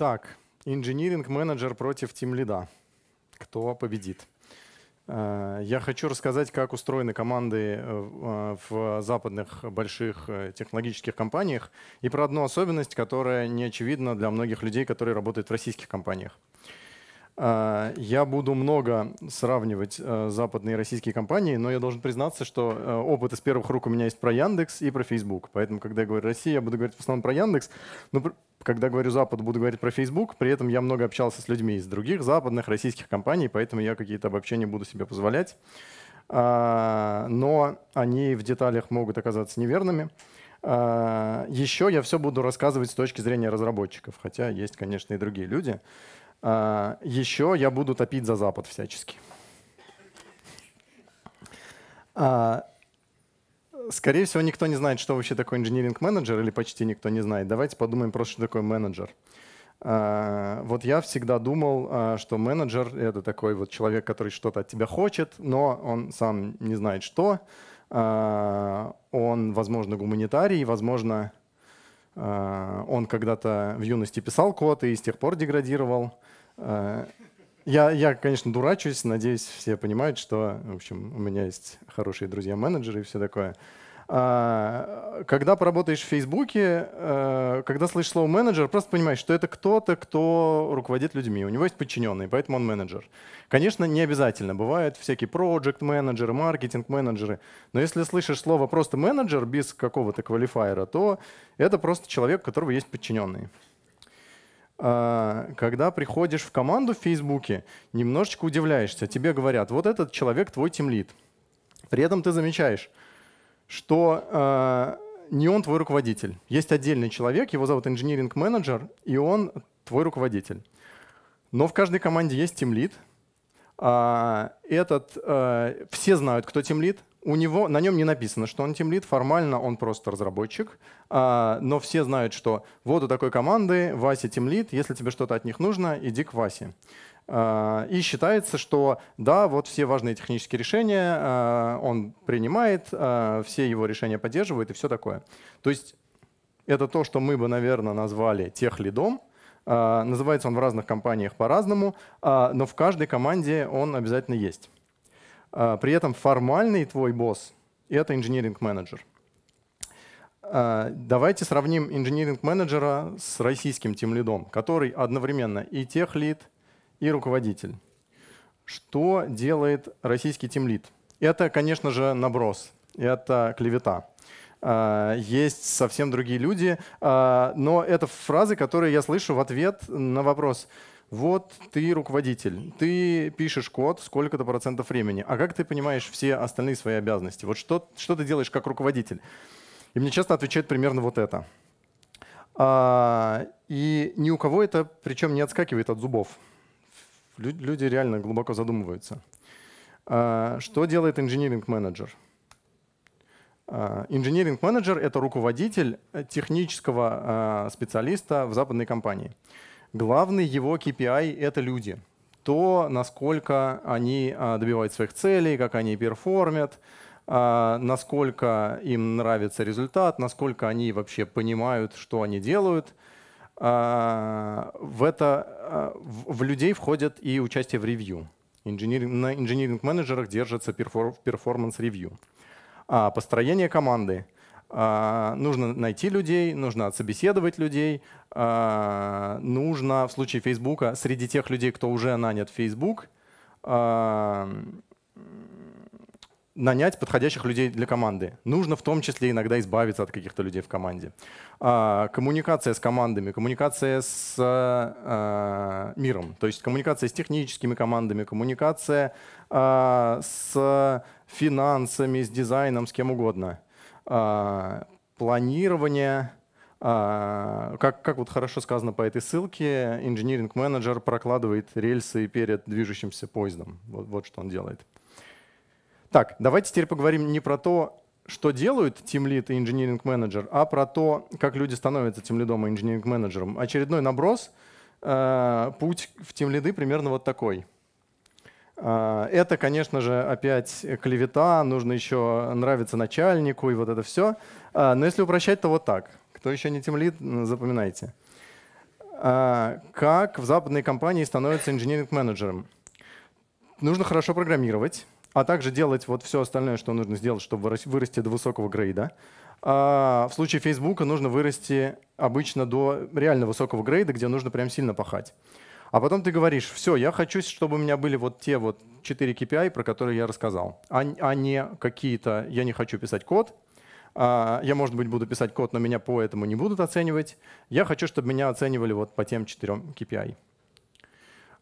Так, инжиниринг-менеджер против тимлида. Кто победит? Э, я хочу рассказать, как устроены команды э, э, в западных больших технологических компаниях и про одну особенность, которая не очевидна для многих людей, которые работают в российских компаниях. А, я буду много сравнивать э, западные и российские компании, но я должен признаться, что э, опыт из первых рук у меня есть про Яндекс и про Facebook. Поэтому, когда я говорю Россия, я буду говорить в основном про Яндекс. Но когда говорю Запад, буду говорить про Facebook. При этом я много общался с людьми из других западных российских компаний, поэтому я какие-то обобщения буду себе позволять. А, но они в деталях могут оказаться неверными. А, еще я все буду рассказывать с точки зрения разработчиков, хотя есть, конечно, и другие люди. А, Еще я буду топить за Запад всячески. А, скорее всего, никто не знает, что вообще такое инжиниринг-менеджер, или почти никто не знает. Давайте подумаем просто, что такое менеджер. А, вот я всегда думал, что менеджер — это такой вот человек, который что-то от тебя хочет, но он сам не знает что. Он, возможно, гуманитарий, возможно, он когда-то в юности писал код и с тех пор деградировал. Э, я, я, конечно, дурачусь, надеюсь, все понимают, что, в общем, у меня есть хорошие друзья-менеджеры и все такое. А, когда поработаешь в Фейсбуке, э, когда слышишь слово менеджер, просто понимаешь, что это кто-то, кто руководит людьми. У него есть подчиненные, поэтому он менеджер. Конечно, не обязательно. Бывают всякие проект менеджеры маркетинг-менеджеры. Но если слышишь слово просто менеджер без какого-то квалифайера, то это просто человек, у которого есть подчиненные. А, когда приходишь в команду в Фейсбуке, немножечко удивляешься. Тебе говорят, вот этот человек твой тимлит. При этом ты замечаешь, что а, не он твой руководитель. Есть отдельный человек, его зовут инжиниринг менеджер, и он твой руководитель. Но в каждой команде есть тимлит. А, этот, все знают, кто тимлит, у него, на нем не написано, что он тимлит, формально он просто разработчик, а, но все знают, что вот у такой команды Вася тимлит, если тебе что-то от них нужно, иди к Васе. А, и считается, что да, вот все важные технические решения а, он принимает, а, все его решения поддерживают и все такое. То есть это то, что мы бы, наверное, назвали тех лидом, а, называется он в разных компаниях по-разному, а, но в каждой команде он обязательно есть. А, при этом формальный твой босс — это инжиниринг-менеджер. А, давайте сравним инжиниринг-менеджера с российским тимлидом, который одновременно и тех лид, и руководитель. Что делает российский тимлид? Это, конечно же, наброс, это клевета а, есть совсем другие люди. Но это фразы, которые я слышу в ответ на вопрос, вот ты руководитель, ты пишешь код сколько-то процентов времени, а как ты понимаешь все остальные свои обязанности? Вот что, что ты делаешь как руководитель? И мне часто отвечает примерно вот это. А, и ни у кого это, причем не отскакивает от зубов. Лю люди реально глубоко задумываются. А, что делает инжиниринг-менеджер? А, инжиниринг-менеджер — это руководитель э, технического а, специалиста в западной компании. Главный его KPI — это люди. То, насколько они а, добивают своих целей, как они перформят, а, насколько им нравится результат, насколько они вообще понимают, что они делают. А, в, это, в людей входит и участие в ревью. На инжиниринг-менеджерах держится перформанс-ревью. Построение команды — а, нужно найти людей, нужно отсобеседовать людей, а, нужно в случае Фейсбука среди тех людей, кто уже нанят Facebook, а, нанять подходящих людей для команды. Нужно в том числе иногда избавиться от каких-то людей в команде. Коммуникация с командами, коммуникация с миром, то есть коммуникация с техническими командами, коммуникация с финансами, с дизайном, с кем угодно – а, планирование, а, как, как вот хорошо сказано по этой ссылке, инжиниринг-менеджер прокладывает рельсы перед движущимся поездом. Вот, вот что он делает. Так, давайте теперь поговорим не про то, что делают Team Lead и Engineering Manager, а про то, как люди становятся Team Lead и Engineering Manager. Очередной наброс, э, путь в Team Lead примерно вот такой — а, это, конечно же, опять клевета, нужно еще нравиться начальнику и вот это все. А, но если упрощать, то вот так. Кто еще не темлит, запоминайте. А, как в западной компании становится инженеринг-менеджером? Нужно хорошо программировать, а также делать вот все остальное, что нужно сделать, чтобы вырасти до высокого грейда. А в случае Facebook нужно вырасти обычно до реально высокого грейда, где нужно прям сильно пахать. А потом ты говоришь, все, я хочу, чтобы у меня были вот те вот 4 KPI, про которые я рассказал, а, а не какие-то, я не хочу писать код, а, я, может быть, буду писать код, но меня по этому не будут оценивать. Я хочу, чтобы меня оценивали вот по тем 4 KPI.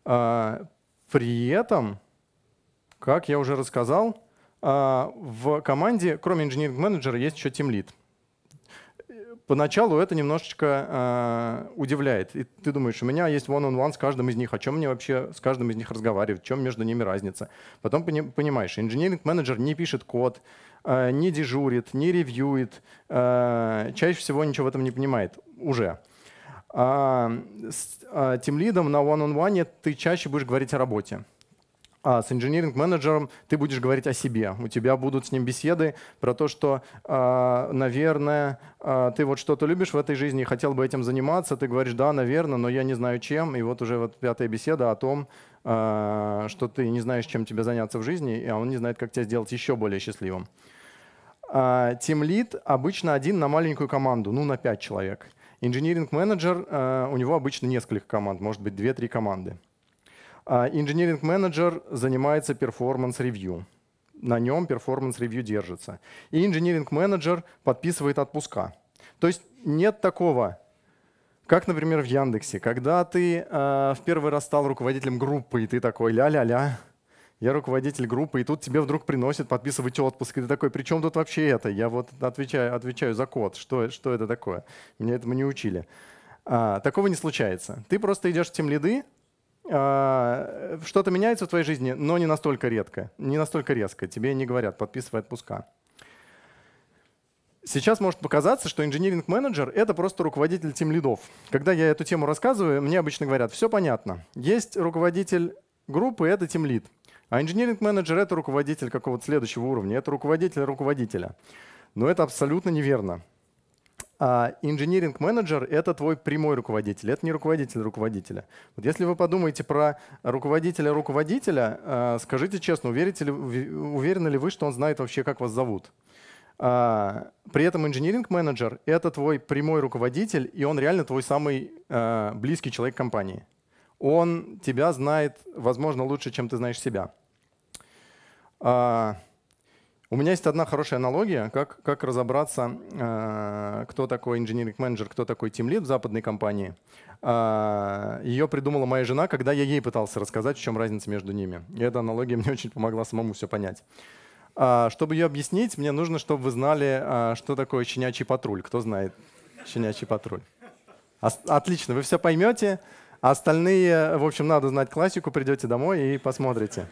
А, при этом, как я уже рассказал, а, в команде, кроме инженеринг-менеджера, есть еще тимлид. Поначалу это немножечко э, удивляет. И ты думаешь, у меня есть one-on-one с каждым из них, о чем мне вообще с каждым из них разговаривать, в чем между ними разница. Потом пони понимаешь, инженеринг-менеджер не пишет код, э, не дежурит, не ревьюет, э, чаще всего ничего в этом не понимает уже. А, с а, тимлидом на one-on-one -on -one ты чаще будешь говорить о работе а, с инжиниринг-менеджером ты будешь говорить о себе. У тебя будут с ним беседы про то, что, а, наверное, а, ты вот что-то любишь в этой жизни и хотел бы этим заниматься. Ты говоришь, да, наверное, но я не знаю чем. И вот уже вот пятая беседа о том, а, что ты не знаешь, чем тебе заняться в жизни, а он не знает, как тебя сделать еще более счастливым. Тимлит а, обычно один на маленькую команду, ну, на пять человек. Инжиниринг-менеджер, а, у него обычно несколько команд, может быть, две-три команды. А, инжиниринг-менеджер занимается перформанс-ревью. На нем перформанс-ревью держится. И инжиниринг-менеджер подписывает отпуска. То есть нет такого, как, например, в Яндексе, когда ты э, в первый раз стал руководителем группы, и ты такой ля-ля-ля, я руководитель группы, и тут тебе вдруг приносят подписывать отпуск, и ты такой, при чем тут вообще это? Я вот отвечаю, отвечаю за код, что, что это такое? Меня этому не учили. А, такого не случается. Ты просто идешь в тем лиды, а, что-то меняется в твоей жизни, но не настолько редко, не настолько резко. Тебе не говорят, подписывай отпуска. Сейчас может показаться, что инжиниринг-менеджер — это просто руководитель тим лидов. Когда я эту тему рассказываю, мне обычно говорят, все понятно. Есть руководитель группы — это тим лид. А инжиниринг-менеджер — это руководитель какого-то следующего уровня, это руководитель руководителя. Но это абсолютно неверно. А, инжиниринг-менеджер — это твой прямой руководитель, это не руководитель руководителя. Вот если вы подумаете про руководителя руководителя, а, скажите честно, уверите ли, уверены ли вы, что он знает вообще, как вас зовут? А, при этом инжиниринг-менеджер — это твой прямой руководитель, и он реально твой самый близкий человек компании. Он тебя знает, возможно, лучше, чем ты знаешь себя. У меня есть одна хорошая аналогия, как, как разобраться, э, кто такой инженеринг менеджер, кто такой тимлид в западной компании. Э, ее придумала моя жена, когда я ей пытался рассказать, в чем разница между ними. И эта аналогия мне очень помогла самому все понять. Э, чтобы ее объяснить, мне нужно, чтобы вы знали, что такое щенячий патруль. Кто знает щенячий патруль? Отлично, вы все поймете. А остальные, в общем, надо знать классику, придете домой и посмотрите.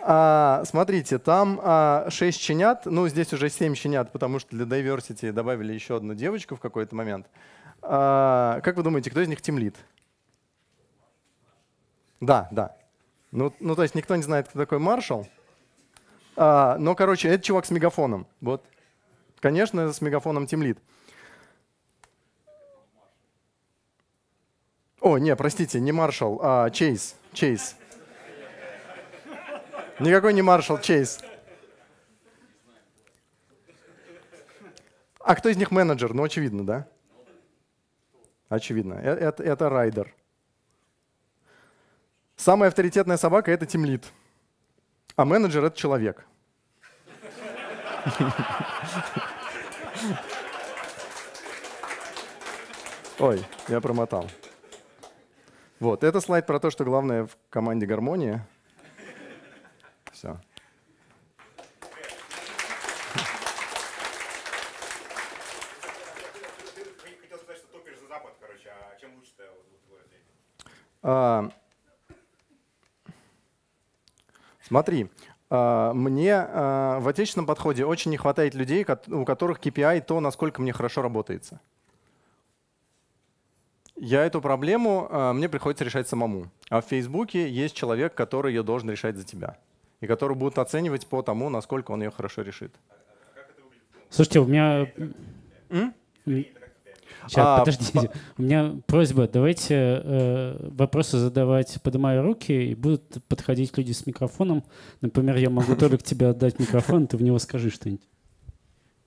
А, смотрите, там а, 6 щенят, ну здесь уже 7 щенят, потому что для diversity добавили еще одну девочку в какой-то момент. А, как вы думаете, кто из них тимлит? Да, да. Ну, ну, то есть никто не знает, кто такой маршал. А, но, короче, это чувак с мегафоном. Вот. Конечно, с мегафоном тимлит. О, не, простите, не маршал, а Чейз. Чейз. Никакой не маршал Чейз. А кто из них менеджер? Ну, очевидно, да? Очевидно. Э, это, это райдер. Самая авторитетная собака — это тимлит. А менеджер — это человек. Ой, я промотал. Вот, это слайд про то, что главное в команде гармония — А, смотри, а, мне а, в отечественном подходе очень не хватает людей, у которых KPI то, насколько мне хорошо работается. Я эту проблему, мне приходится решать самому. А в Фейсбуке есть человек, который ее должен решать за тебя. И который будут оценивать по тому, насколько он ее хорошо решит. Слушайте, у меня... М? Сейчас, а, подождите. По... У меня просьба, давайте э, вопросы задавать, поднимая руки, и будут подходить люди с микрофоном. Например, я могу только тебе отдать микрофон, ты в него скажи что-нибудь.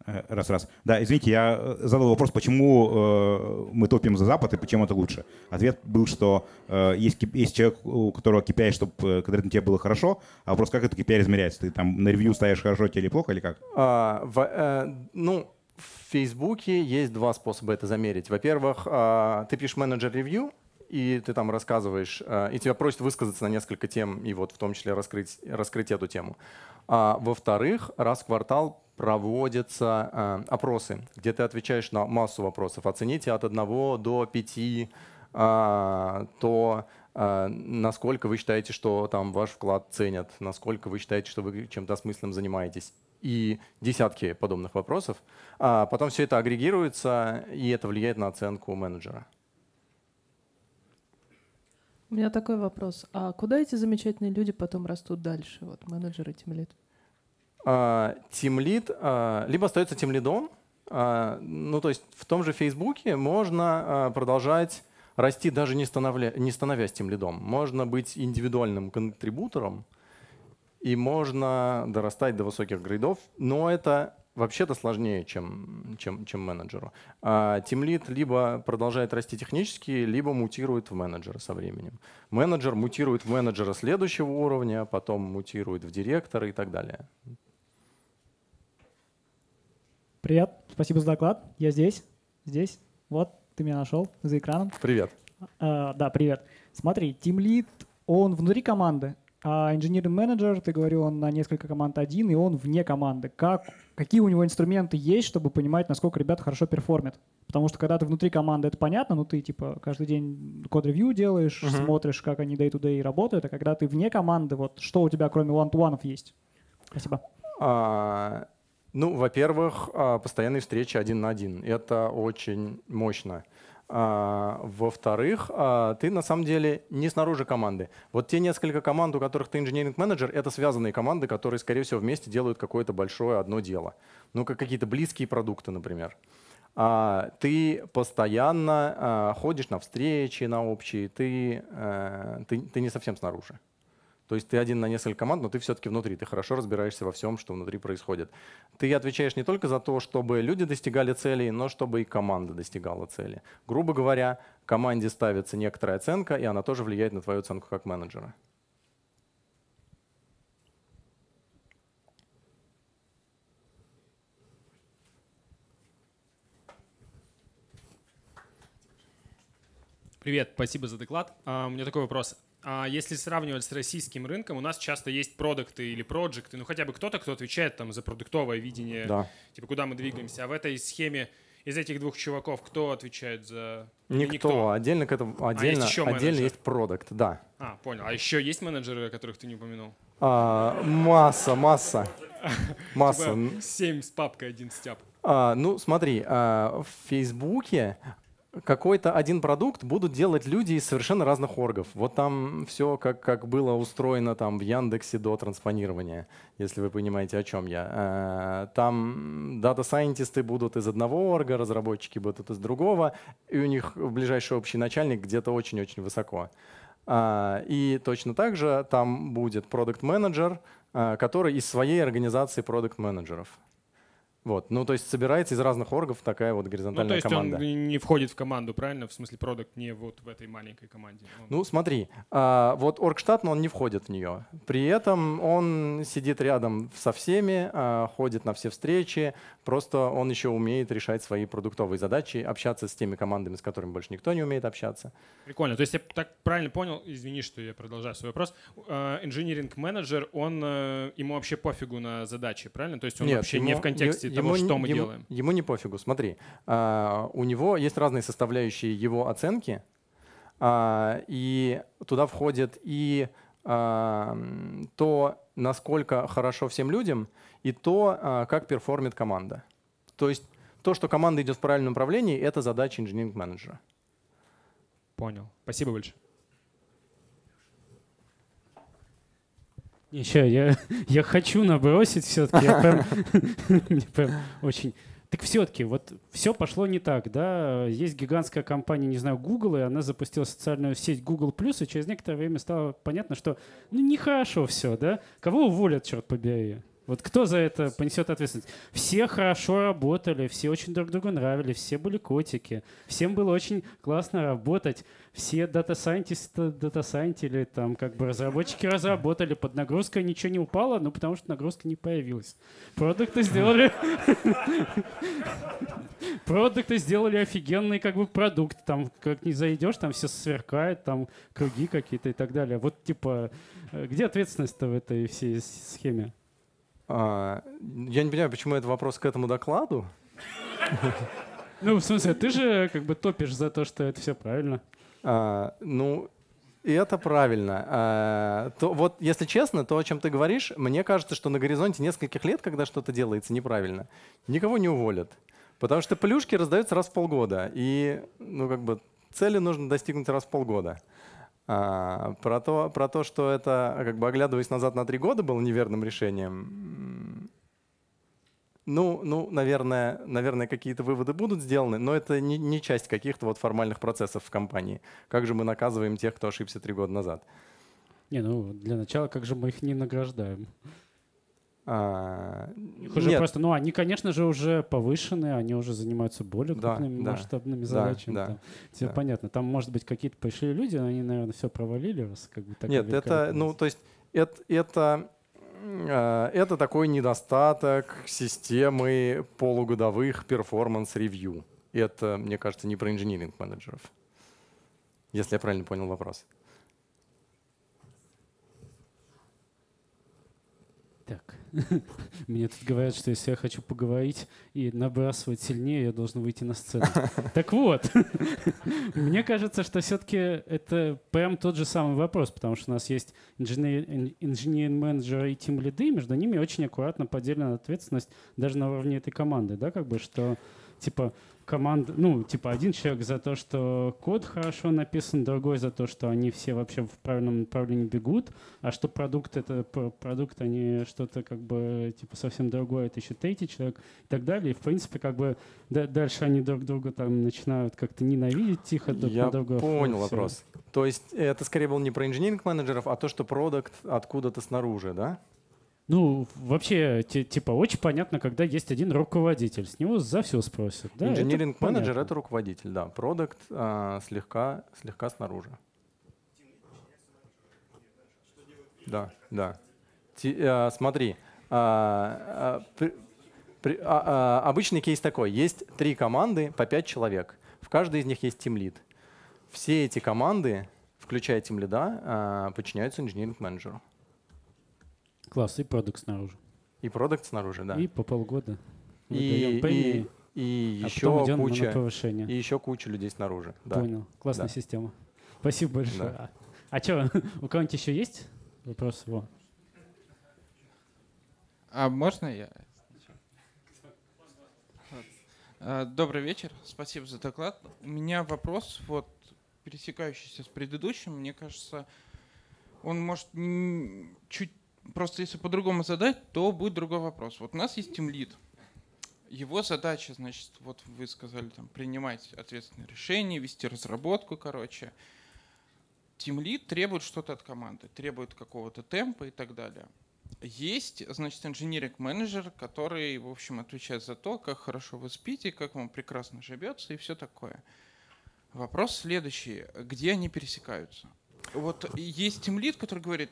Э, раз, раз. Да, извините, я э, задал вопрос, почему э, мы топим за Запад и почему это лучше. Ответ был, что э, есть, есть человек, у которого KPI, чтобы э, конкретно тебе было хорошо, а вопрос, как это KPI измеряется? Ты там на ревью ставишь, хорошо тебе или плохо, или как? А, в, э, ну, в Фейсбуке есть два способа это замерить. Во-первых, а, ты пишешь менеджер ревью, и ты там рассказываешь, а, и тебя просят высказаться на несколько тем, и вот в том числе раскрыть, раскрыть эту тему. А, во-вторых, раз в квартал проводятся а, опросы, где ты отвечаешь на массу вопросов. Оцените от 1 до 5 то, насколько вы считаете, что там ваш вклад ценят, насколько вы считаете, что вы чем-то осмысленным занимаетесь и десятки подобных вопросов. А потом все это агрегируется, и это влияет на оценку менеджера. У меня такой вопрос. А куда эти замечательные люди потом растут дальше? Вот менеджеры, тимлид. Тимлид а, а, либо остается тимлидом, а, ну то есть в том же Фейсбуке можно а, продолжать расти даже не, становля, не становясь тимлидом. Можно быть индивидуальным контрибутором, и можно дорастать до высоких грейдов, но это вообще-то сложнее, чем, чем, чем менеджеру. Тимлит а либо продолжает расти технически, либо мутирует в менеджера со временем. Менеджер мутирует в менеджера следующего уровня, потом мутирует в директора и так далее. Привет, спасибо за доклад. Я здесь, здесь, вот, ты меня нашел за экраном. Привет. А, да, привет. Смотри, Тимлит, он внутри команды а инженерный-менеджер, ты говорил, он на несколько команд один, и он вне команды. Как, какие у него инструменты есть, чтобы понимать, насколько ребята хорошо перформят? Потому что когда ты внутри команды, это понятно, но ты типа каждый день код-ревью делаешь, uh-huh. смотришь, как они day-to-day работают, а когда ты вне команды, вот что у тебя кроме one-to-one есть? Спасибо. А, ну, во-первых, а, постоянные встречи один на один. Это очень мощно. А, во-вторых, а, ты на самом деле не снаружи команды. Вот те несколько команд, у которых ты инженеринг-менеджер, это связанные команды, которые, скорее всего, вместе делают какое-то большое одно дело. Ну, как какие-то близкие продукты, например. А, ты постоянно ходишь на встречи, на общие, ты, э, ты, ты не совсем снаружи. То есть ты один на несколько команд, но ты все-таки внутри, ты хорошо разбираешься во всем, что внутри происходит. Ты отвечаешь не только за то, чтобы люди достигали целей, но чтобы и команда достигала цели. Грубо говоря, команде ставится некоторая оценка, и она тоже влияет на твою оценку как менеджера. Привет, спасибо за доклад. Uh, у меня такой вопрос а если сравнивать с российским рынком, у нас часто есть продукты или проекты, ну хотя бы кто-то, кто отвечает там за продуктовое видение, да. типа куда мы двигаемся. А в этой схеме из этих двух чуваков кто отвечает за ну, никто, никто. отдельно к этому а отдельно а есть отдельно есть продукт, да. А понял. А еще есть менеджеры, которых ты не упомянул? А, масса, масса, типа масса. Семь с папкой, один стяп. А, ну, смотри, а, в Фейсбуке какой-то один продукт будут делать люди из совершенно разных оргов. Вот там все, как, как было устроено там в Яндексе до транспонирования, если вы понимаете, о чем я. Э, там дата-сайентисты будут из одного орга, разработчики будут из другого, и у них ближайший общий начальник где-то очень-очень высоко. Э, и точно так же там будет продукт-менеджер, э, который из своей организации продукт-менеджеров. Вот, ну то есть собирается из разных оргов такая вот горизонтальная команда. ну, то есть команда. Он не входит в команду, правильно? В смысле, продукт не вот в этой маленькой команде. Он... Ну смотри, а, вот оргштат, но он не входит в нее. При этом он сидит рядом со всеми, а, ходит на все встречи, просто он еще умеет решать свои продуктовые задачи, общаться с теми командами, с которыми больше никто не умеет общаться. Прикольно. То есть я так правильно понял, извини, что я продолжаю свой вопрос. А, инжиниринг-менеджер, он э, ему вообще пофигу на задачи, правильно? То есть он Нет, вообще ему, не в контексте ему, того, что мы ему, делаем. Ему не пофигу. Смотри, а, у него есть разные составляющие его оценки, а, и туда входит и а, то, насколько хорошо всем людям, и то, а, как перформит команда. То есть то, что команда идет в правильном направлении, это задача инженеринг-менеджера. Понял. Спасибо большое. Еще я, я хочу набросить все-таки. Я прям, прям очень... Так все-таки, вот все пошло не так, да? Есть гигантская компания, не знаю, Google, и она запустила социальную сеть Google+, и через некоторое время стало понятно, что ну, нехорошо все, да? Кого уволят, черт побери? Вот кто за это понесет ответственность? Все хорошо работали, все очень друг другу нравились, все были котики, всем было очень классно работать, все дата-сайентисты, дата-сайентили, там как бы разработчики разработали, под нагрузкой ничего не упало, ну потому что нагрузка не появилась. Продукты сделали... Продукты сделали офигенный как бы продукт, там как не зайдешь, там все сверкает, там круги какие-то и так далее. Вот типа, э, где ответственность-то в этой всей схеме? А, я не понимаю, почему это вопрос к этому докладу. Ну, в смысле, ты же как бы топишь за то, что это все правильно. А, ну, и это правильно. А, то, вот, если честно, то, о чем ты говоришь, мне кажется, что на горизонте нескольких лет, когда что-то делается неправильно, никого не уволят. Потому что плюшки раздаются раз в полгода. И, ну, как бы, цели нужно достигнуть раз в полгода. А, про, то, про то, что это, как бы оглядываясь назад на три года, было неверным решением, ну, ну наверное, наверное какие-то выводы будут сделаны, но это не, не часть каких-то вот формальных процессов в компании. Как же мы наказываем тех, кто ошибся три года назад? Не, ну для начала, как же мы их не награждаем? А, Их уже нет. просто, ну, они, конечно же, уже повышены, они уже занимаются более крупными да, масштабными да, задачами. Да, да, Тебе да. понятно, там, может быть, какие-то пришли люди, но они, наверное, все провалили, раз как бы так. Нет, это, ну, то есть это, это, это такой недостаток системы полугодовых перформанс-ревью. Это, мне кажется, не про инжиниринг-менеджеров, если я правильно понял вопрос. Так. Мне тут говорят, что если я хочу поговорить и набрасывать сильнее, я должен выйти на сцену. Так вот, мне кажется, что все-таки это прям тот же самый вопрос, потому что у нас есть инженер-менеджеры и тим лиды, между ними очень аккуратно поделена ответственность даже на уровне этой команды, да, как бы, что типа, команда, ну, типа, один человек за то, что код хорошо написан, другой за то, что они все вообще в правильном направлении бегут, а что продукт это продукт, а не что-то как бы, типа, совсем другое, это еще третий человек и так далее. И, в принципе, как бы дальше они друг друга там начинают как-то ненавидеть тихо друг Я друга. понял все. вопрос. То есть это скорее был не про инженеринг менеджеров, а то, что продукт откуда-то снаружи, да? Ну, вообще, типа, очень понятно, когда есть один руководитель. С него за все спросят. Да, Инжиниринг менеджер это руководитель, да. Продукт э, а, слегка, слегка снаружи. Да, да. Ти, э, смотри, э, при, при, а, обычный кейс такой. Есть три команды по пять человек. В каждой из них есть тимлид. Все эти команды, включая тимлида, подчиняются инженеринг-менеджеру. Класс, и продукт снаружи. И продукт снаружи, да. И по полгода. Мы и, даем и, и а еще потом куча, на повышение. И еще куча людей снаружи. Да. Понял. Классная да. система. Спасибо большое. Да. А, а что, у кого-нибудь еще есть вопрос? Во. А можно я? А, добрый вечер, спасибо за доклад. У меня вопрос, вот пересекающийся с предыдущим, мне кажется, он может чуть просто если по-другому задать, то будет другой вопрос. Вот у нас есть тимлид. Его задача, значит, вот вы сказали, там, принимать ответственные решения, вести разработку, короче. Тимлид требует что-то от команды, требует какого-то темпа и так далее. Есть, значит, инженерик-менеджер, который, в общем, отвечает за то, как хорошо вы спите, как вам прекрасно живется и все такое. Вопрос следующий. Где они пересекаются? Вот есть тимлид, который говорит,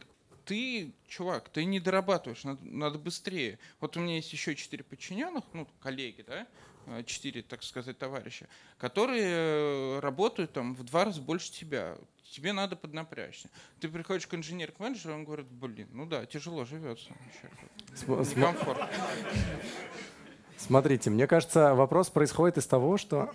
ты, чувак, ты не дорабатываешь, надо, надо быстрее. Вот у меня есть еще четыре подчиненных, ну, коллеги, да, э, четыре, так сказать, товарища, которые э, работают там в два раза больше тебя. Тебе надо поднапрячься. Ты приходишь к инженеру, к менеджеру, он говорит, блин, ну да, тяжело живется. Комфорт. Смотрите, мне кажется, вопрос происходит из того, что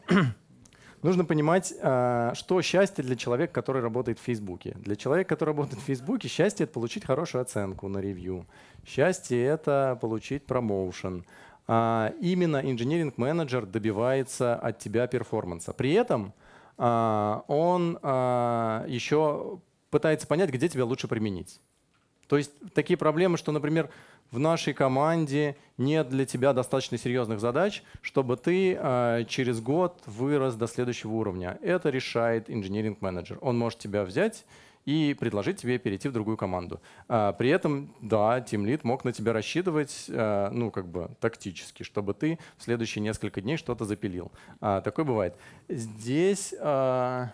Нужно понимать, э, что счастье для человека, который работает в Фейсбуке. Для человека, который работает в Фейсбуке, счастье — это получить хорошую оценку на ревью. Счастье — это получить промоушен. А, именно инженеринг-менеджер добивается от тебя перформанса. При этом а, он а, еще пытается понять, где тебя лучше применить. То есть такие проблемы, что, например, в нашей команде нет для тебя достаточно серьезных задач, чтобы ты э, через год вырос до следующего уровня. Это решает инжиниринг-менеджер. Он может тебя взять и предложить тебе перейти в другую команду. А, при этом, да, тимлит мог на тебя рассчитывать, а, ну, как бы тактически, чтобы ты в следующие несколько дней что-то запилил. А, такое бывает. Здесь... А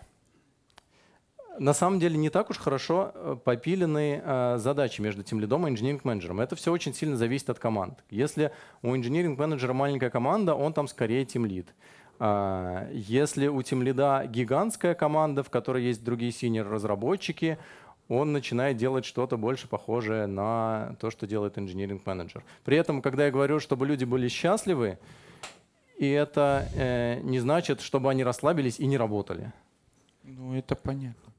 на самом деле не так уж хорошо э, попилены э, задачи между тем лидом и инжиниринг-менеджером. Это все очень сильно зависит от команд. Если у инжиниринг-менеджера маленькая команда, он там скорее тем лид. А, если у тем лида гигантская команда, в которой есть другие синер-разработчики, он начинает делать что-то больше похожее на то, что делает инжиниринг-менеджер. При этом, когда я говорю, чтобы люди были счастливы, и это э, не значит, чтобы они расслабились и не работали. Ну, это понятно.